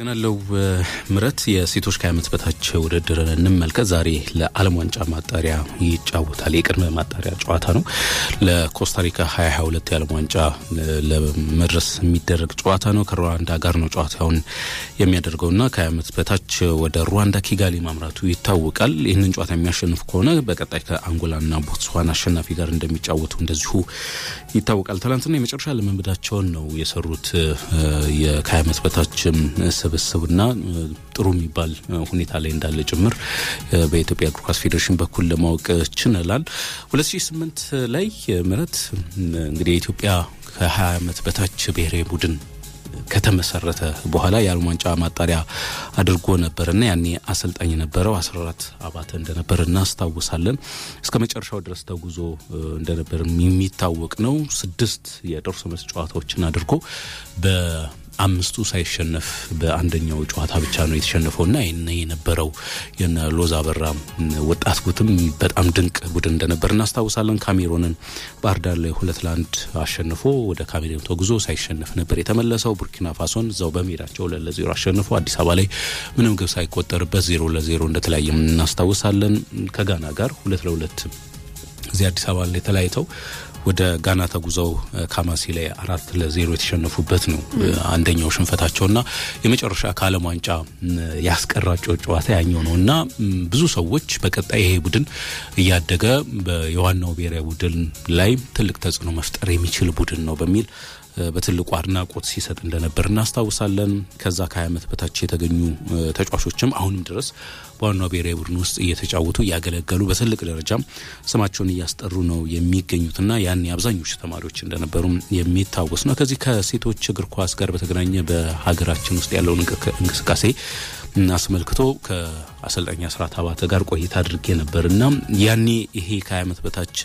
ግናለው ምረት የሴቶች ከአመት ዓመት በታች ውድድርን እንመልከት። ዛሬ ለዓለም ዋንጫ ማጣሪያ ይጫወታል። የቅድመ ማጣሪያ ጨዋታ ነው። ለኮስታሪካ 2022 የዓለም ዋንጫ ለመድረስ የሚደረግ ጨዋታ ነው። ከሩዋንዳ ጋር ነው ጨዋታውን የሚያደርገውና ከ ዓመት በታች ወደ ሩዋንዳ ኪጋሊ ማምራቱ ይታወቃል። ይህንን ጨዋታ የሚያሸንፍ ከሆነ በቀጣይ ከአንጎላና ቦትስዋን አሸናፊ ጋር እንደሚጫወቱ እንደዚሁ ይታወቃል። ትናንትና የመጨረሻ ልምምዳቸውን ነው የሰሩት የከ ዓመት በታች እንዲሰበሰብና ጥሩ የሚባል ሁኔታ ላይ እንዳለ ጭምር በኢትዮጵያ እግር ኳስ ፌዴሬሽን በኩል ለማወቅ ችንላል። 2008 ላይ ምረት እንግዲህ የኢትዮጵያ ከ20 ዓመት በታች ብሔራዊ ቡድን ከተመሰረተ በኋላ የዓለም ዋንጫ ማጣሪያ አድርጎ ነበርና ያኔ አሰልጣኝ የነበረው 14 አባተ እንደነበር እናስታውሳለን። እስከ መጨረሻው ድረስ ተጉዞ እንደነበር የሚታወቅ ነው። ስድስት የደርሶ መልስ ጨዋታዎችን አድርጎ በ አምስቱ ሳይሸነፍ በአንደኛው ጨዋታ ብቻ ነው የተሸነፈው እና ይህን የነበረው የነ ሎዛ በራ ወጣት ጉትም በጣም ድንቅ ቡድን እንደነበር እናስታውሳለን። ካሜሮንን ባህርዳር ላይ ሁለት ለአንድ አሸንፎ ወደ ካሜሮን ተጉዞ ሳይሸነፍ ነበር የተመለሰው። ቡርኪና ፋሶን እዛው በሜዳቸው ሁለት ለዜሮ አሸንፎ አዲስ አበባ ላይ ምንም ግብ ሳይቆጠርበት ዜሮ ለዜሮ እንደተለያየ እናስታውሳለን። ከጋና ጋር ሁለት ለሁለት እዚህ አዲስ አበባ ላይ ተለያይተው ወደ ጋና ተጉዘው ካማሲ ላይ አራት ለዜሮ የተሸነፉበት ነው አንደኛው ሽንፈታቸውና የመጨረሻ ከዓለም ዋንጫ ያስቀራቸው ጨዋታ ያኛው ነው እና ብዙ ሰዎች በቀጣይ ይሄ ቡድን እያደገ የዋናው ብሔራዊ ቡድን ላይ ትልቅ ተጽዕኖ መፍጠር የሚችል ቡድን ነው በሚል በትልቁ አድናቆት ሲሰጥ እንደነበር እናስታውሳለን። ከዛ ከ20 ዓመት በታች የተገኙ ተጫዋቾችም አሁንም ድረስ በዋናው ብሔራዊ ቡድን ውስጥ እየተጫወቱ እያገለገሉ በትልቅ ደረጃ ስማቸውን እያስጠሩ ነው የሚገኙትና ያን የአብዛኞቹ ተማሪዎች እንደነበሩ የሚታወስ ነው። ከዚህ ከሴቶች እግር ኳስ ጋር በተገናኘ በሀገራችን ውስጥ ያለውን እንቅስቃሴ አስመልክቶ ከአሰልጣኝ አስራት አባተ ጋር ቆይታ አድርጌ ነበር እና ያኔ ይሄ ከ20 ዓመት በታች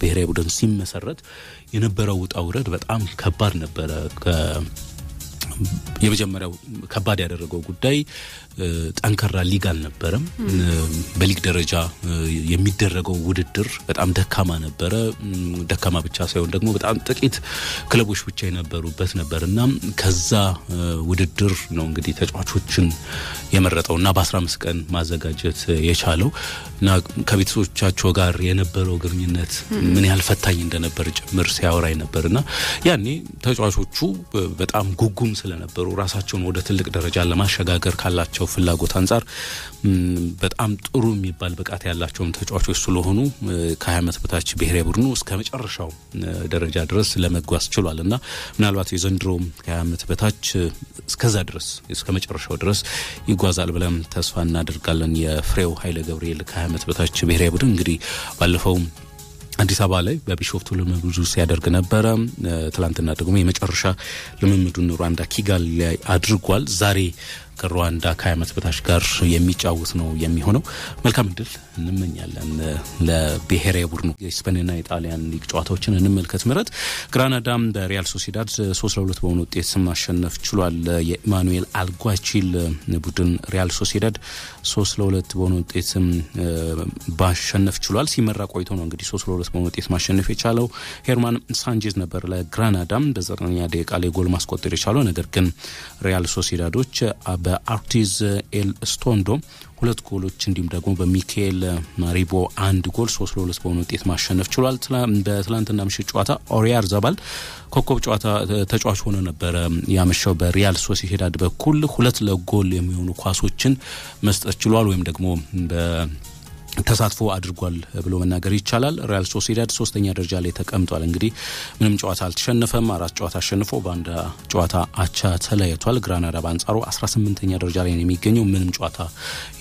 ብሔራዊ ቡድን ሲመሰረት የነበረው ውጣ ውረድ በጣም ከባድ ነበረ። የመጀመሪያው ከባድ ያደረገው ጉዳይ ጠንከራ ሊግ አልነበረም። በሊግ ደረጃ የሚደረገው ውድድር በጣም ደካማ ነበረ። ደካማ ብቻ ሳይሆን ደግሞ በጣም ጥቂት ክለቦች ብቻ የነበሩበት ነበር እና ከዛ ውድድር ነው እንግዲህ ተጫዋቾችን የመረጠው እና በ15 ቀን ማዘጋጀት የቻለው እና ከቤተሰቦቻቸው ጋር የነበረው ግንኙነት ምን ያህል ፈታኝ እንደነበር ጭምር ሲያወራ ነበር እና ያኔ ተጫዋቾቹ በጣም ጉጉም ስለነበሩ ራሳቸውን ወደ ትልቅ ደረጃ ለማሸጋገር ካላቸው ፍላጎት አንጻር በጣም ጥሩ የሚባል ብቃት ያላቸውን ተጫዋቾች ስለሆኑ ከ20 ዓመት በታች ብሔራዊ ቡድኑ እስከ መጨረሻው ደረጃ ድረስ ለመጓዝ ችሏል እና ምናልባት የዘንድሮ ከ20 ዓመት በታች እስከዛ ድረስ እስከ መጨረሻው ድረስ ይጓዛል ብለን ተስፋ እናደርጋለን። የፍሬው ኃይለ ገብርኤል ከ20 ዓመት በታች ብሔራዊ ቡድን እንግዲህ ባለፈው አዲስ አበባ ላይ በቢሾፍቱ ልምምዱ ሲያደርግ ነበረ። ትላንትና ደግሞ የመጨረሻ ልምምዱን ሩዋንዳ ኪጋል ላይ አድርጓል። ዛሬ ከሩዋንዳ ከዓመት በታች ጋር የሚጫወት ነው የሚሆነው። መልካም እድል እንመኛለን ለብሔራዊ ቡድኑ። የስፔንና የጣሊያን ሊግ ጨዋታዎችን እንመልከት። ምረት ግራናዳም በሪያል ሶሲዳድ ሶስት ለሁለት በሆነ ውጤት ማሸነፍ ችሏል። የኢማኑኤል አልጓቺል ቡድን ሪያል ሶሲዳድ ሶስት ለሁለት በሆነ ውጤት ማሸነፍ ችሏል። ሲመራ ቆይቶ ነው እንግዲህ ሶስት ለሁለት በሆነ ውጤት ማሸነፍ የቻለው ሄርማን ሳንቼዝ ነበር ለግራናዳም በዘጠነኛ ደቂቃ ላይ ጎል ማስቆጠር የቻለው ነገር ግን ሪያል ሶሲዳዶች በአርቲዝ ኤል ስቶንዶ ሁለት ጎሎች እንዲሁም ደግሞ በሚካኤል ማሪቦ አንድ ጎል ሶስት ለሁለት በሆነ ውጤት ማሸነፍ ችሏል። በትላንትና ምሽት ጨዋታ ኦሪያር ዘባል ኮከብ ጨዋታ ተጫዋች ሆኖ ነበረ ያመሻው። በሪያል ሶሲሄዳድ በኩል ሁለት ለጎል የሚሆኑ ኳሶችን መስጠት ችሏል ወይም ደግሞ ተሳትፎ አድርጓል ብሎ መናገር ይቻላል። ሪያል ሶሲዳድ ሶስተኛ ደረጃ ላይ ተቀምጧል። እንግዲህ ምንም ጨዋታ አልተሸነፈም። አራት ጨዋታ አሸንፎ በአንድ ጨዋታ አቻ ተለያይቷል። ግራናዳ በአንጻሩ 18ኛ ደረጃ ላይ የሚገኘው ምንም ጨዋታ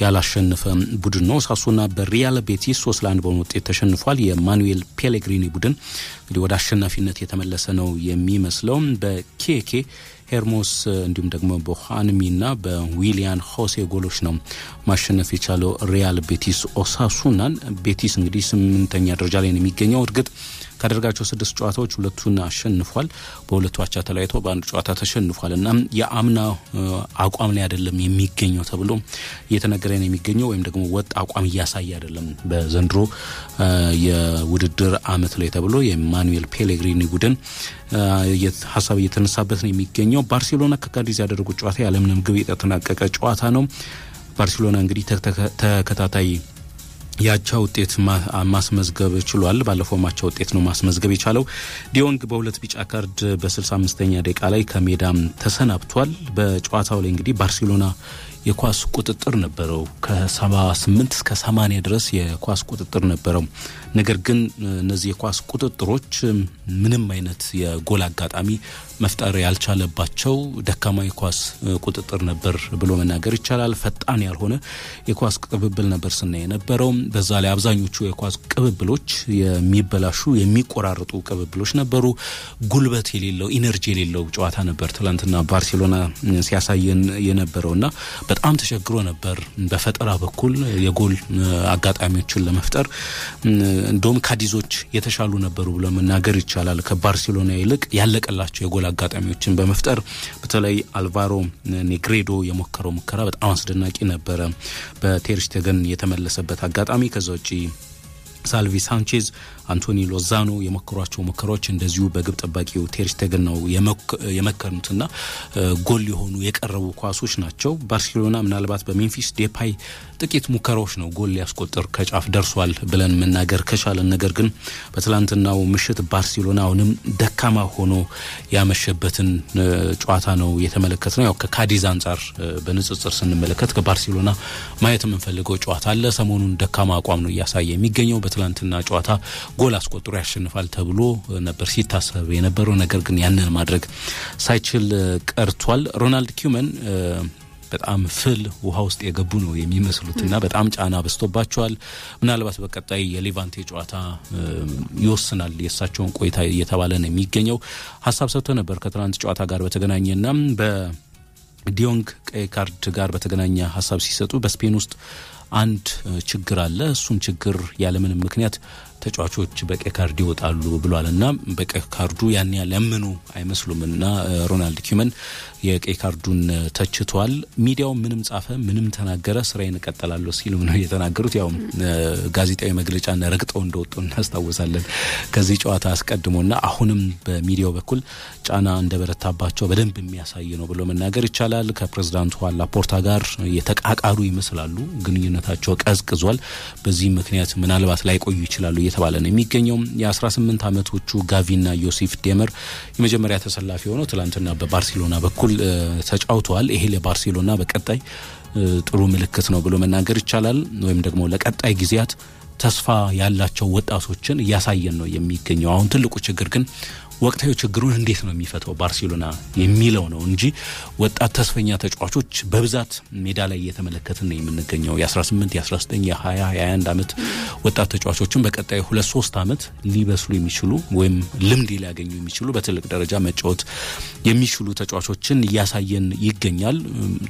ያላሸነፈ ቡድን ነው። ሳሱና በሪያል ቤቲስ ሶስት ለአንድ በሆነ ውጤት ተሸንፏል። የማኑኤል ፔሌግሪኒ ቡድን እንግዲህ ወደ አሸናፊነት የተመለሰ ነው የሚመስለው በኬኬ ሄርሞስ እንዲሁም ደግሞ ና በዊሊያን ሆሴ ጎሎች ነው ማሸነፍ የቻለው ሪያል ቤቲስ ኦሳሱናን። ቤቲስ እንግዲህ ስምንተኛ ደረጃ ላይ ነው የሚገኘው። እርግጥ ካደረጋቸው ስድስት ጨዋታዎች ሁለቱን አሸንፏል፣ በሁለቱ አቻ ተለያይቶ በአንድ ጨዋታ ተሸንፏል እና የአምና አቋም ላይ አይደለም የሚገኘው ተብሎ እየተነገረ ነው የሚገኘው ወይም ደግሞ ወጥ አቋም እያሳየ አይደለም በዘንድሮ የውድድር አመት ላይ ተብሎ የማኑኤል ፔሌግሪኒ ቡድን ሀሳብ እየተነሳበት ነው የሚገኘው። ባርሴሎና ከካዲዝ ያደረጉት ጨዋታ ያለምንም ግብ የተጠናቀቀ ጨዋታ ነው። ባርሴሎና እንግዲህ ተከታታይ ያቻ ውጤት ማስመዝገብ ችሏል። ባለፈው ማቻ ውጤት ነው ማስመዝገብ የቻለው። ዲዮንግ በሁለት ቢጫ ካርድ በ65ኛ ደቂቃ ላይ ከሜዳም ተሰናብቷል። በጨዋታው ላይ እንግዲህ ባርሴሎና የኳስ ቁጥጥር ነበረው። ከ78 እስከ 80 ድረስ የኳስ ቁጥጥር ነበረው። ነገር ግን እነዚህ የኳስ ቁጥጥሮች ምንም አይነት የጎል አጋጣሚ መፍጠር ያልቻለባቸው ደካማ የኳስ ቁጥጥር ነበር ብሎ መናገር ይቻላል። ፈጣን ያልሆነ የኳስ ቅብብል ነበር ስናይ የነበረው። በዛ ላይ አብዛኞቹ የኳስ ቅብብሎች የሚበላሹ የሚቆራርጡ ቅብብሎች ነበሩ። ጉልበት የሌለው ኢነርጂ የሌለው ጨዋታ ነበር ትላንትና ባርሴሎና ሲያሳየን የነበረውና በጣም ተቸግሮ ነበር በፈጠራ በኩል የጎል አጋጣሚዎችን ለመፍጠር እንደውም ካዲዞች የተሻሉ ነበሩ ብሎ መናገር ይቻላል። ከባርሴሎና ይልቅ ያለቀላቸው የጎል አጋጣሚዎችን በመፍጠር በተለይ አልቫሮ ኔግሬዶ የሞከረው ሙከራ በጣም አስደናቂ ነበረ። በቴርሽቴገን የተመለሰበት አጋጣሚ ከዛ ውጪ ሳልቪ ሳንቼዝ፣ አንቶኒ ሎዛኖ የሞከሯቸው ሙከራዎች እንደዚሁ በግብ ጠባቂው ቴርሽቴገን ነው የመከሩትና ጎል የሆኑ የቀረቡ ኳሶች ናቸው። ባርሴሎና ምናልባት በሜንፊስ ዴፓይ ጥቂት ሙከራዎች ነው ጎል ሊያስቆጥር ከጫፍ ደርሷል ብለን መናገር ከቻለን፣ ነገር ግን በትላንትናው ምሽት ባርሴሎና አሁንም ደካማ ሆኖ ያመሸበትን ጨዋታ ነው የተመለከት ነው። ያው ከካዲዝ አንጻር በንጽጽር ስንመለከት ከባርሴሎና ማየት የምንፈልገው ጨዋታ አለ። ሰሞኑን ደካማ አቋም ነው እያሳየ የሚገኘው በትላንትና ጨዋታ ጎል አስቆጥሮ ያሸንፋል ተብሎ ነበር ሲታሰብ የነበረው። ነገር ግን ያንን ማድረግ ሳይችል ቀርቷል። ሮናልድ ኪውመን በጣም ፍል ውሃ ውስጥ የገቡ ነው የሚመስሉት እና በጣም ጫና በዝቶባቸዋል። ምናልባት በቀጣይ የሌቫንቴ ጨዋታ ይወስናል የእሳቸውን ቆይታ እየተባለ ነው የሚገኘው። ሀሳብ ሰጥቶ ነበር ከትናንት ጨዋታ ጋር በተገናኘ እና በዲዮንግ ቀይ ካርድ ጋር በተገናኘ ሀሳብ ሲሰጡ በስፔን ውስጥ አንድ ችግር አለ። እሱም ችግር ያለምንም ምክንያት ተጫዋቾች በቀይ ካርድ ይወጣሉ ብሏል እና በቀይ ካርዱ ያን ያህል ያመኑ አይመስሉም እና ሮናልድ ኪመን የቀይ ካርዱን ተችቷል። ሚዲያው ምንም ጻፈ ምንም ተናገረ ስራዬን እቀጥላለሁ ሲሉ ነው የተናገሩት። ያውም ጋዜጣዊ መግለጫን ረግጠው እንደወጡ እናስታውሳለን ከዚህ ጨዋታ አስቀድሞና አሁንም በሚዲያው በኩል ጫና እንደበረታባቸው በደንብ የሚያሳይ ነው ብሎ መናገር ይቻላል። ከፕሬዝዳንቱ ላፖርታ ጋር የተቃቃሩ ይመስላሉ። ግንኙነታቸው ቀዝቅዟል። በዚህ ምክንያት ምናልባት ላይቆዩ ይችላሉ እየተባለ ነው የሚገኘው። የ18 ዓመቶቹ ጋቪና ዮሴፍ ዴመር የመጀመሪያ ተሰላፊ ሆነው ትላንትና በባርሴሎና በኩል ተጫውተዋል። ይሄ ለባርሴሎና በቀጣይ ጥሩ ምልክት ነው ብሎ መናገር ይቻላል። ወይም ደግሞ ለቀጣይ ጊዜያት ተስፋ ያላቸው ወጣቶችን እያሳየን ነው የሚገኘው። አሁን ትልቁ ችግር ግን ወቅታዊ ችግሩን እንዴት ነው የሚፈተው ባርሴሎና የሚለው ነው እንጂ ወጣት ተስፈኛ ተጫዋቾች በብዛት ሜዳ ላይ እየተመለከትን ነው የምንገኘው። የ18 የ19 የ20 የ21 ዓመት ወጣት ተጫዋቾችን በቀጣይ ሁለት ሶስት ዓመት ሊበስሉ የሚችሉ ወይም ልምድ ሊያገኙ የሚችሉ በትልቅ ደረጃ መጫወት የሚችሉ ተጫዋቾችን እያሳየን ይገኛል።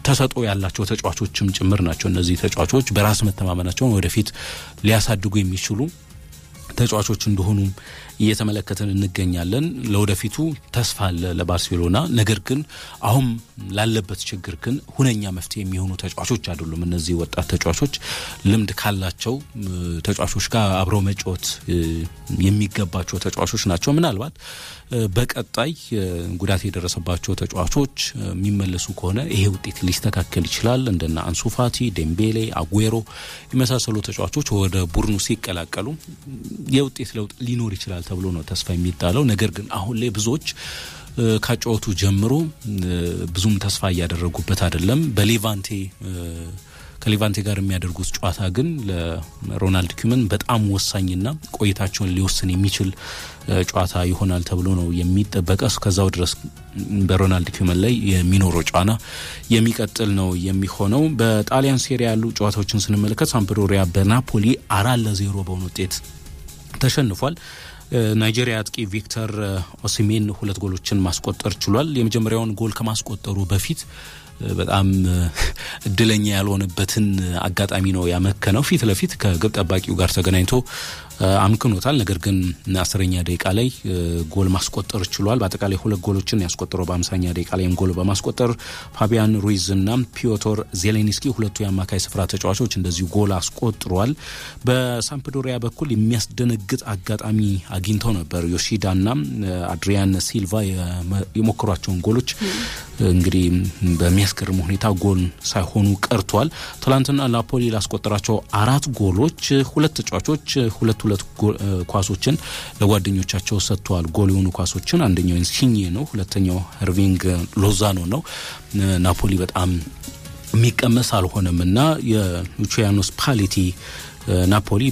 ተሰጦ ያላቸው ተጫዋቾችም ጭምር ናቸው። እነዚህ ተጫዋቾች በራስ መተማመናቸውን ወደፊት ሊያሳድጉ የሚችሉ ተጫዋቾች እንደሆኑም እየተመለከትን እንገኛለን። ለወደፊቱ ተስፋ አለ ለባርሴሎና። ነገር ግን አሁን ላለበት ችግር ግን ሁነኛ መፍትሄ የሚሆኑ ተጫዋቾች አይደሉም። እነዚህ ወጣት ተጫዋቾች ልምድ ካላቸው ተጫዋቾች ጋር አብረው መጫወት የሚገባቸው ተጫዋቾች ናቸው። ምናልባት በቀጣይ ጉዳት የደረሰባቸው ተጫዋቾች የሚመለሱ ከሆነ ይሄ ውጤት ሊስተካከል ይችላል። እንደነ አንሱፋቲ፣ ዴምቤሌ፣ አጉዌሮ የመሳሰሉ ተጫዋቾች ወደ ቡድኑ ሲቀላቀሉ የውጤት ለውጥ ሊኖር ይችላል ይችላል ተብሎ ነው ተስፋ የሚጣለው። ነገር ግን አሁን ላይ ብዙዎች ካጫወቱ ጀምሮ ብዙም ተስፋ እያደረጉበት አይደለም። በሌቫንቴ ከሌቫንቴ ጋር የሚያደርጉት ጨዋታ ግን ለሮናልድ ኪመን በጣም ወሳኝና ቆይታቸውን ሊወስን የሚችል ጨዋታ ይሆናል ተብሎ ነው የሚጠበቀው። እስከዛው ድረስ በሮናልድ ኪመን ላይ የሚኖረው ጫና የሚቀጥል ነው የሚሆነው። በጣሊያን ሴሪያ ያሉ ጨዋታዎችን ስንመለከት ሳምፕዶሪያ በናፖሊ አራት ለዜሮ በሆነ ውጤት ተሸንፏል። ናይጄሪያ አጥቂ ቪክተር ኦሲሜን ሁለት ጎሎችን ማስቆጠር ችሏል። የመጀመሪያውን ጎል ከማስቆጠሩ በፊት በጣም እድለኛ ያልሆነበትን አጋጣሚ ነው ያመከነው። ፊት ለፊት ከግብ ጠባቂው ጋር ተገናኝቶ አምክኖታል። ነገር ግን አስረኛ ደቂቃ ላይ ጎል ማስቆጠር ችሏል። በአጠቃላይ ሁለት ጎሎችን ያስቆጠረው በአምሳኛ ደቂቃ ላይም ጎል በማስቆጠር ፋቢያን ሩይዝ እና ፒዮቶር ዜሌንስኪ ሁለቱ የአማካይ ስፍራ ተጫዋቾች እንደዚሁ ጎል አስቆጥሯል። በሳምፕዶሪያ በኩል የሚያስደነግጥ አጋጣሚ አግኝተው ነበር። ዮሺዳና አድሪያን ሲልቫ የሞከሯቸውን ጎሎች እንግዲህ በሚያስገርም ሁኔታ ጎል ሳይሆኑ ቀርቷል። ትላንትና ናፖሊ ላስቆጠራቸው አራት ጎሎች ሁለት ተጫዋቾች ሁለቱ ሁለት ኳሶችን ለጓደኞቻቸው ሰጥተዋል። ጎል የሆኑ ኳሶችን አንደኛው ኢንሲንዬ ነው፣ ሁለተኛው ሄርቪንግ ሎዛኖ ነው። ናፖሊ በጣም የሚቀመስ አልሆነም እና የሉቺያኖ ስፓሌቲ ናፖሊ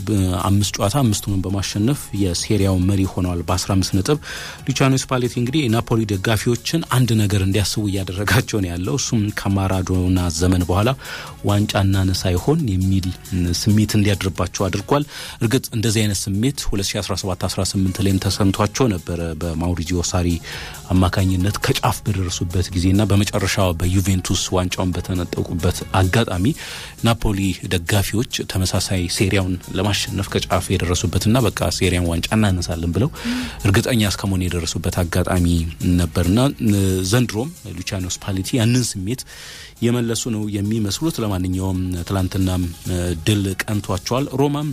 አምስት ጨዋታ አምስቱን በማሸነፍ የሴሪያው መሪ ሆነዋል በ15 ነጥብ። ሉቻኖ ስፓሌቲ እንግዲህ የናፖሊ ደጋፊዎችን አንድ ነገር እንዲያስቡ እያደረጋቸው ነው ያለው። እሱም ከማራዶና ዘመን በኋላ ዋንጫ እናነሳ ይሆን የሚል ስሜት እንዲያድርባቸው አድርጓል። እርግጥ እንደዚህ አይነት ስሜት 2017/18 ላይም ተሰምቷቸው ነበረ በማውሪዚዮ ሳሪ አማካኝነት ከጫፍ በደረሱበት ጊዜና በመጨረሻ በዩቬንቱስ ዋንጫውን በተነጠቁበት አጋጣሚ ናፖሊ ደጋፊዎች ተመሳሳይ ሴሪያውን ለማሸነፍ ከጫፍ የደረሱበትና በቃ ሴሪያን ዋንጫ እናነሳለን ብለው እርግጠኛ እስከመሆን የደረሱበት አጋጣሚ ነበርና ዘንድሮም ሉቻኖ ስፓሊቲ ያንን ስሜት የመለሱ ነው የሚመስሉት። ለማንኛውም ትላንትና ድል ቀንቷቸዋል። ሮማም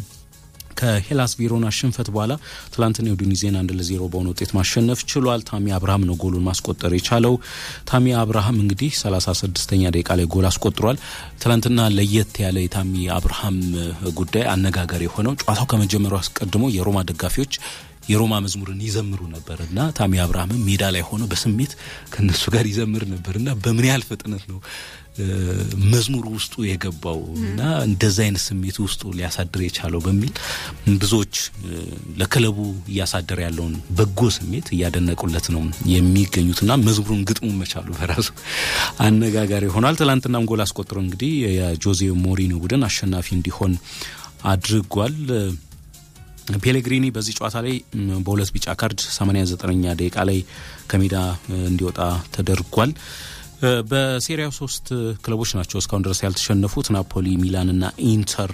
ከሄላስ ቬሮና ሽንፈት በኋላ ትላንትና ዩዲኒዜን አንድ ለዜሮ በሆነ ውጤት ማሸነፍ ችሏል። ታሚ አብርሃም ነው ጎሉን ማስቆጠር የቻለው። ታሚ አብርሃም እንግዲህ 36ኛ ደቂቃ ላይ ጎል አስቆጥሯል። ትላንትና ለየት ያለ የታሚ አብርሃም ጉዳይ አነጋጋሪ የሆነው ጨዋታው ከመጀመሩ አስቀድሞ የሮማ ደጋፊዎች የሮማ መዝሙርን ይዘምሩ ነበር እና ታሚ አብርሃምም ሜዳ ላይ ሆኖ በስሜት ከነሱ ጋር ይዘምር ነበር እና በምን ያህል ፍጥነት ነው መዝሙር ውስጡ የገባው እና እንደዚ አይነት ስሜት ውስጡ ሊያሳድር የቻለው በሚል ብዙዎች ለክለቡ እያሳደረ ያለውን በጎ ስሜት እያደነቁለት ነው የሚገኙት እና መዝሙሩን ግጥሙ መቻሉ በራሱ አነጋጋሪ ሆኗል። ትላንትናም ጎል አስቆጥሮ እንግዲህ የጆዜ ሞሪኒ ቡድን አሸናፊ እንዲሆን አድርጓል። ፔሌግሪኒ በዚህ ጨዋታ ላይ በሁለት ቢጫ ካርድ 89ኛ ደቂቃ ላይ ከሜዳ እንዲወጣ ተደርጓል። በሴሪያው ሶስት ክለቦች ናቸው እስካሁን ድረስ ያልተሸነፉት ናፖሊ፣ ሚላንና ኢንተር።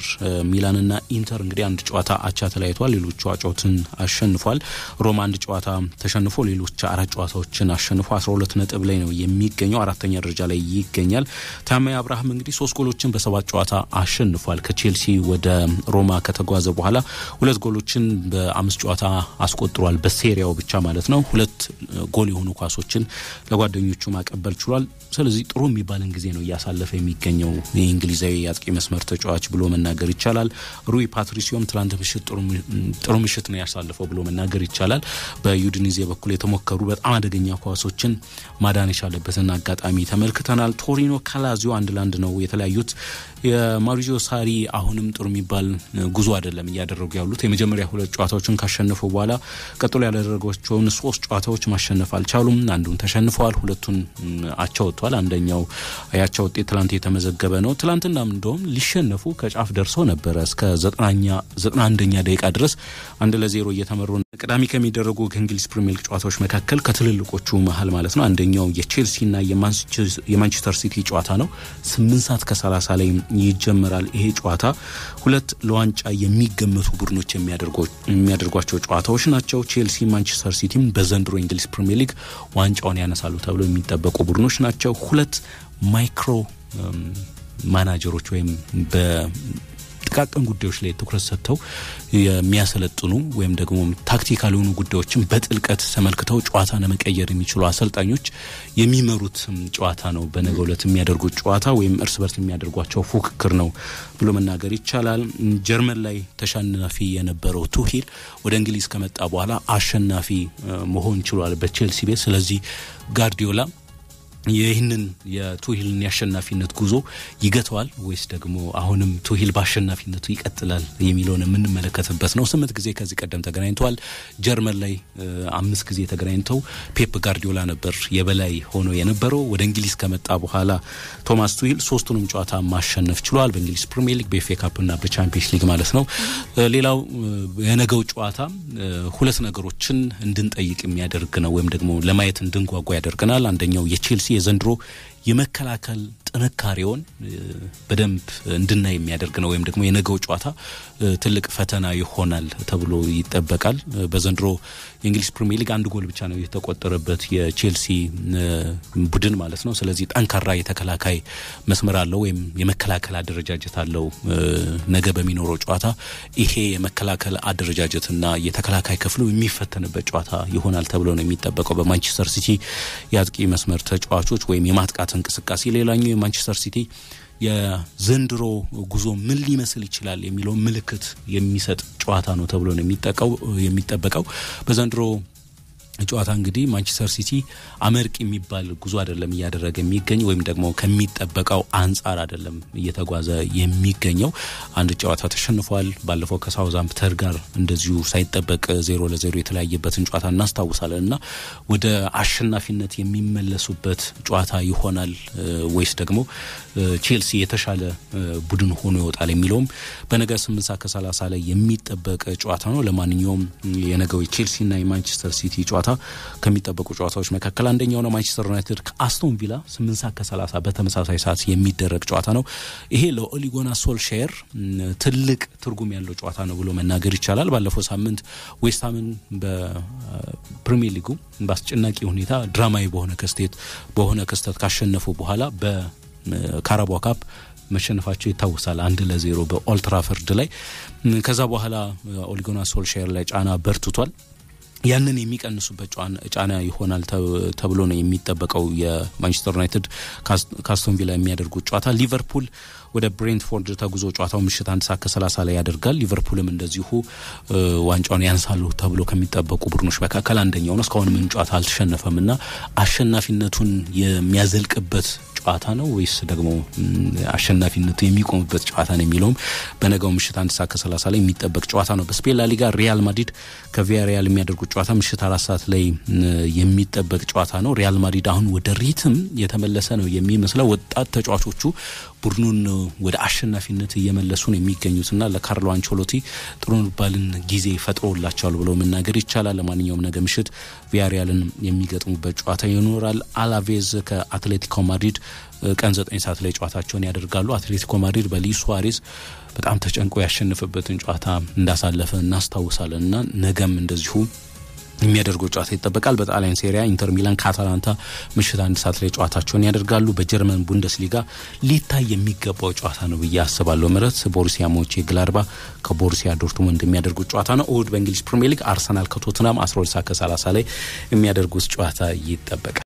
ሚላንና ኢንተር እንግዲህ አንድ ጨዋታ አቻ ተለያይቷል፣ ሌሎቹ ጨዋታዎችን አሸንፏል። ሮማ አንድ ጨዋታ ተሸንፎ ሌሎች አራት ጨዋታዎችን አሸንፎ 12 ነጥብ ላይ ነው የሚገኘው፣ አራተኛ ደረጃ ላይ ይገኛል። ታማኝ አብርሃም እንግዲህ ሶስት ጎሎችን በሰባት ጨዋታ አሸንፏል። ከቼልሲ ወደ ሮማ ከተጓዘ በኋላ ሁለት ጎሎችን በአምስት ጨዋታ አስቆጥሯል፣ በሴሪያው ብቻ ማለት ነው። ሁለት ጎል የሆኑ ኳሶችን ለጓደኞቹ ማቀበል ችሏል። ስለዚህ ጥሩ የሚባልን ጊዜ ነው እያሳለፈ የሚገኘው የእንግሊዛዊ የአጥቂ መስመር ተጫዋች ብሎ መናገር ይቻላል። ሩይ ፓትሪሲዮም ትላንት ምሽት ጥሩ ምሽት ነው ያሳለፈው ብሎ መናገር ይቻላል። በዩድኒዜ በኩል የተሞከሩ በጣም አደገኛ ኳሶችን ማዳን የቻለበትን አጋጣሚ ተመልክተናል። ቶሪኖ ከላዚዮ አንድ ለአንድ ነው የተለያዩት። የማሪዮ ሳሪ አሁንም ጥሩ የሚባል ጉዞ አይደለም እያደረጉ ያሉት። የመጀመሪያ ሁለት ጨዋታዎችን ካሸነፉ በኋላ ቀጥሎ ያደረጓቸውን ሶስት ጨዋታዎች ማሸነፍ አልቻሉም። አንዱን ተሸንፈዋል፣ ሁለቱን አቸው አቻ ወጥቷል። አንደኛው ያቻ ውጤት ትላንት የተመዘገበ ነው። ትላንትናም እንደውም ሊሸነፉ ከጫፍ ደርሰው ነበረ እስከ ዘጠና አንደኛ ደቂቃ ድረስ አንድ ለዜሮ እየተመሩ ቅዳሜ ከሚደረጉ ከእንግሊዝ ፕሪሚየር ሊግ ጨዋታዎች መካከል ከትልልቆቹ መሀል ማለት ነው አንደኛው የቼልሲና የማንቸስተር ሲቲ ጨዋታ ነው። ስምንት ሰዓት ከሰላሳ ላይ ይጀመራል ይሄ ጨዋታ ሁለት ለዋንጫ የሚገመቱ ቡድኖች የሚያደርጓቸው ጨዋታዎች ናቸው። ቼልሲ ማንቸስተር ሲቲም በዘንድሮ እንግሊዝ ፕሪሚየር ሊግ ዋንጫውን ያነሳሉ ተብሎ የሚጠበቁ ቡድኖች ናቸው። ያሏቸው ሁለት ማይክሮ ማናጀሮች ወይም በጥቃቅን ጉዳዮች ላይ ትኩረት ሰጥተው የሚያሰለጥኑ ወይም ደግሞ ታክቲካል የሆኑ ጉዳዮችን በጥልቀት ተመልክተው ጨዋታ ለመቀየር የሚችሉ አሰልጣኞች የሚመሩት ጨዋታ ነው። በነገ ሁለት የሚያደርጉት ጨዋታ ወይም እርስ በርስ የሚያደርጓቸው ፉክክር ነው ብሎ መናገር ይቻላል። ጀርመን ላይ ተሸናፊ የነበረው ቱሂል ወደ እንግሊዝ ከመጣ በኋላ አሸናፊ መሆን ችሏል በቼልሲ ቤት። ስለዚህ ጋርዲዮላ ይህንን የቱሂልን የአሸናፊነት ጉዞ ይገተዋል ወይስ ደግሞ አሁንም ቱሂል በአሸናፊነቱ ይቀጥላል የሚለውን የምንመለከትበት ነው። ስምንት ጊዜ ከዚህ ቀደም ተገናኝተዋል። ጀርመን ላይ አምስት ጊዜ ተገናኝተው ፔፕ ጋርዲዮላ ነበር የበላይ ሆኖ የነበረው። ወደ እንግሊዝ ከመጣ በኋላ ቶማስ ቱሂል ሶስቱንም ጨዋታ ማሸነፍ ችሏል። በእንግሊዝ ፕሪሚየር ሊግ፣ ካፕ ካፕና በቻምፒየንስ ሊግ ማለት ነው። ሌላው የነገው ጨዋታ ሁለት ነገሮችን እንድንጠይቅ የሚያደርግ ነው፣ ወይም ደግሞ ለማየት እንድንጓጓ ያደርገናል። አንደኛው የቼልሲ የዘንድሮ የመከላከል ጥንካሬውን በደንብ እንድናይ የሚያደርግ ነው፣ ወይም ደግሞ የነገው ጨዋታ ትልቅ ፈተና ይሆናል ተብሎ ይጠበቃል። በዘንድሮ የእንግሊዝ ፕሪሚየር ሊግ አንድ ጎል ብቻ ነው የተቆጠረበት የቼልሲ ቡድን ማለት ነው። ስለዚህ ጠንካራ የተከላካይ መስመር አለው ወይም የመከላከል አደረጃጀት አለው። ነገ በሚኖረው ጨዋታ ይሄ የመከላከል አደረጃጀትና የተከላካይ ክፍሉ የሚፈተንበት ጨዋታ ይሆናል ተብሎ ነው የሚጠበቀው። በማንቸስተር ሲቲ የአጥቂ መስመር ተጫዋቾች ወይም የማጥቃት እንቅስቃሴ፣ ሌላኛው የማንቸስተር ሲቲ የዘንድሮ ጉዞ ምን ሊመስል ይችላል የሚለውን ምልክት የሚሰጥ ጨዋታ ነው ተብሎ ነው የሚጠበቀው። በዘንድሮ ጨዋታ እንግዲህ ማንቸስተር ሲቲ አመርቅ የሚባል ጉዞ አይደለም እያደረገ የሚገኝ ወይም ደግሞ ከሚጠበቀው አንጻር አይደለም እየተጓዘ የሚገኘው። አንድ ጨዋታ ተሸንፏል። ባለፈው ከሳውዛምፕተር ጋር እንደዚሁ ሳይጠበቅ ዜሮ ለዜሮ የተለያየበትን ጨዋታ እናስታውሳለን እና ወደ አሸናፊነት የሚመለሱበት ጨዋታ ይሆናል ወይስ ደግሞ ቼልሲ የተሻለ ቡድን ሆኖ ይወጣል የሚለውም በነገ ስምንት ሰዓት ከሰላሳ ላይ የሚጠበቅ ጨዋታ ነው። ለማንኛውም የነገው የቼልሲና የማንቸስተር ሲቲ ጨዋታ ጨዋታ ከሚጠበቁ ጨዋታዎች መካከል አንደኛው ነው። ማንቸስተር ዩናይትድ ከአስቶን ቪላ ስምንት ሰዓት ከሰላሳ በተመሳሳይ ሰዓት የሚደረግ ጨዋታ ነው። ይሄ ለኦሊጎና ሶልሼር ትልቅ ትርጉም ያለው ጨዋታ ነው ብሎ መናገር ይቻላል። ባለፈው ሳምንት ዌስትሃምን በፕሪሚየር ሊጉ በአስጨናቂ ሁኔታ ድራማዊ በሆነ ክስቴት በሆነ ክስተት ካሸነፉ በኋላ በካራቧ ካፕ መሸነፋቸው ይታወሳል። አንድ ለዜሮ በኦልትራፈርድ ላይ ከዛ በኋላ ኦሊጎና ሶልሻየር ላይ ጫና በርትቷል። ያንን የሚቀንሱበት ጫና ይሆናል ተብሎ ነው የሚጠበቀው። የማንቸስተር ዩናይትድ ካስቶን ቪላ የሚያደርጉት ጨዋታ ሊቨርፑል ወደ ብሬንትፎርድ ተጉዞ ጨዋታው ምሽት አንድ ሰዓት ከሰላሳ ላይ ያደርጋል። ሊቨርፑልም እንደዚሁ ዋንጫውን ያንሳሉ ተብሎ ከሚጠበቁ ቡድኖች መካከል አንደኛው ነው። እስካሁን ምን ጨዋታ አልተሸነፈም እና አሸናፊነቱን የሚያዘልቅበት ጨዋታ ነው ወይስ ደግሞ አሸናፊነቱ የሚቆምበት ጨዋታ ነው የሚለውም በነገው ምሽት አንድ ሰዓት ከሰላሳ ላይ የሚጠበቅ ጨዋታ ነው። በስፔን ላሊጋ ሪያል ማድሪድ ከቪያ ሪያል የሚያደርጉት ጨዋታ ምሽት አራት ሰዓት ላይ የሚጠበቅ ጨዋታ ነው። ሪያል ማድሪድ አሁን ወደ ሪትም የተመለሰ ነው የሚመስለው። ወጣት ተጫዋቾቹ ቡድኑን ወደ አሸናፊነት እየመለሱ ነው እና ለካርሎ አንቾሎቲ ጥሩ ባልን ጊዜ ፈጥሮላቸዋል ብሎ መናገር ይቻላል። ለማንኛውም ነገ ምሽት ቪያሪያልን የሚገጥሙበት ጨዋታ ይኖራል። አላቬዝ ከአትሌቲኮ ማድሪድ ቀን ዘጠኝ ሰዓት ላይ ጨዋታቸውን ያደርጋሉ። አትሌቲኮ ማድሪድ በሉዊስ ሱዋሬዝ በጣም ተጨንቆ ያሸንፍበትን ጨዋታ እንዳሳለፈ እናስታውሳለን እና ነገም እንደዚሁ የሚያደርገው ጨዋታ ይጠበቃል። በጣሊያን ሴሪያ ኢንተር ሚላን ከአታላንታ ምሽት አንድ ሰዓት ላይ ጨዋታቸውን ያደርጋሉ። በጀርመን ቡንደስሊጋ ሊታይ የሚገባው ጨዋታ ነው ብዬ አስባለሁ። ምረት ቦሩሲያ ሞቼ ሞንቼግላድባ ከቦሩሲያ ዶርትሙንድ የሚያደርጉት ጨዋታ ነው። እሁድ በእንግሊዝ ፕሪሚየር ሊግ አርሰናል ከቶትናም 12 ሰዓት ከ30 ላይ የሚያደርጉት ጨዋታ ይጠበቃል።